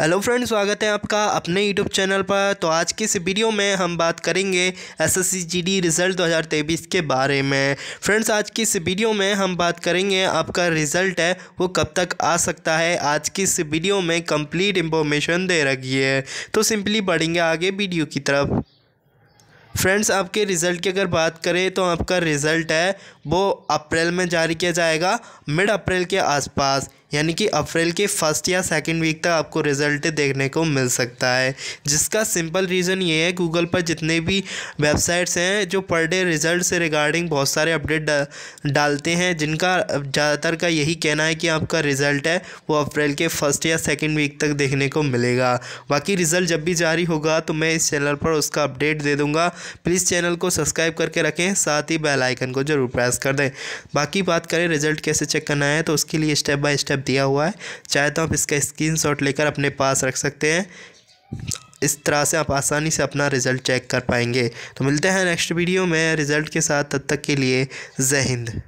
hello friends स्वागत है आपका अपने यूट्यूब चैनल पर तो आज की इस वीडियो में हम बात करेंगे एसएससी जीडी रिज़ल्ट 2023 के बारे में फ्रेंड्स आज की इस वीडियो में हम बात करेंगे आपका रिज़ल्ट है वो कब तक आ सकता है आज की इस वीडियो में कंप्लीट इंफॉर्मेशन दे रखी है तो सिंपली बढ़ेंगे आगे वीडियो की तरफ फ्रेंड्स आपके रिज़ल्ट की अगर बात करें तो आपका रिज़ल्ट है वो अप्रैल में जारी किया जाएगा मिड अप्रैल के आसपास यानी कि अप्रैल के फर्स्ट या सेकेंड वीक तक आपको रिजल्ट देखने को मिल सकता है जिसका सिंपल रीज़न ये है गूगल पर जितने भी वेबसाइट्स हैं जो पर डे रिजल्ट से रिगार्डिंग बहुत सारे अपडेट डा, डालते हैं जिनका ज़्यादातर का यही कहना है कि आपका रिज़ल्ट है वो अप्रैल के फर्स्ट या सेकेंड वीक तक देखने को मिलेगा बाकी रिज़ल्ट जब भी जारी होगा तो मैं इस चैनल पर उसका अपडेट दे दूँगा प्लीज़ चैनल को सब्सक्राइब करके रखें साथ ही बेलाइकन को जरूर प्रेस कर दें बाकी बात करें रिज़ल्ट कैसे चेक करना है तो उसके लिए स्टेप बाई स्टेप कर दिया हुआ है चाहे तो आप इसका स्क्रीन लेकर अपने पास रख सकते हैं इस तरह से आप आसानी से अपना रिज़ल्ट चेक कर पाएंगे तो मिलते हैं नेक्स्ट वीडियो में रिज़ल्ट के साथ तब तक के लिए जय हिंद